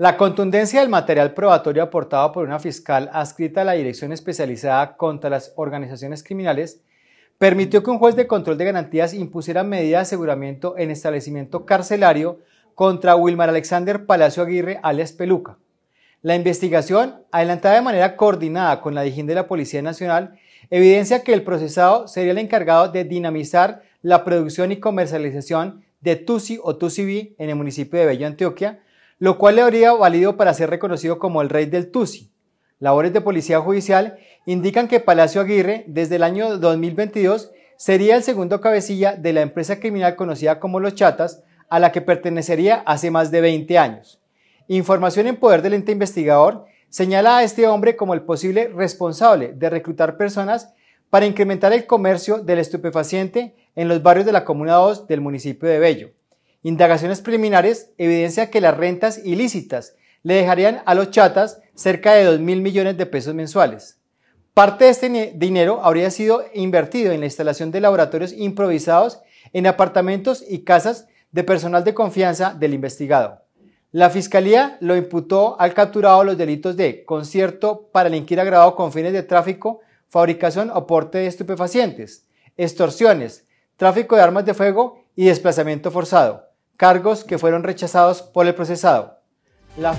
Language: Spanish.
La contundencia del material probatorio aportado por una fiscal adscrita a la Dirección Especializada contra las Organizaciones Criminales permitió que un juez de control de garantías impusiera medidas de aseguramiento en establecimiento carcelario contra Wilmar Alexander Palacio Aguirre, alias Peluca. La investigación, adelantada de manera coordinada con la Dijín de la Policía Nacional, evidencia que el procesado sería el encargado de dinamizar la producción y comercialización de Tusi o Tusibi en el municipio de Bello, Antioquia, lo cual le habría valido para ser reconocido como el rey del Tusi. Labores de policía judicial indican que Palacio Aguirre, desde el año 2022, sería el segundo cabecilla de la empresa criminal conocida como Los Chatas, a la que pertenecería hace más de 20 años. Información en poder del ente investigador señala a este hombre como el posible responsable de reclutar personas para incrementar el comercio del estupefaciente en los barrios de la Comuna 2 del municipio de Bello. Indagaciones preliminares evidencian que las rentas ilícitas le dejarían a los chatas cerca de dos mil millones de pesos mensuales. Parte de este dinero habría sido invertido en la instalación de laboratorios improvisados en apartamentos y casas de personal de confianza del investigado. La fiscalía lo imputó al capturado los delitos de concierto para delinquir agravado con fines de tráfico, fabricación o porte de estupefacientes, extorsiones, tráfico de armas de fuego y desplazamiento forzado cargos que fueron rechazados por el procesado. La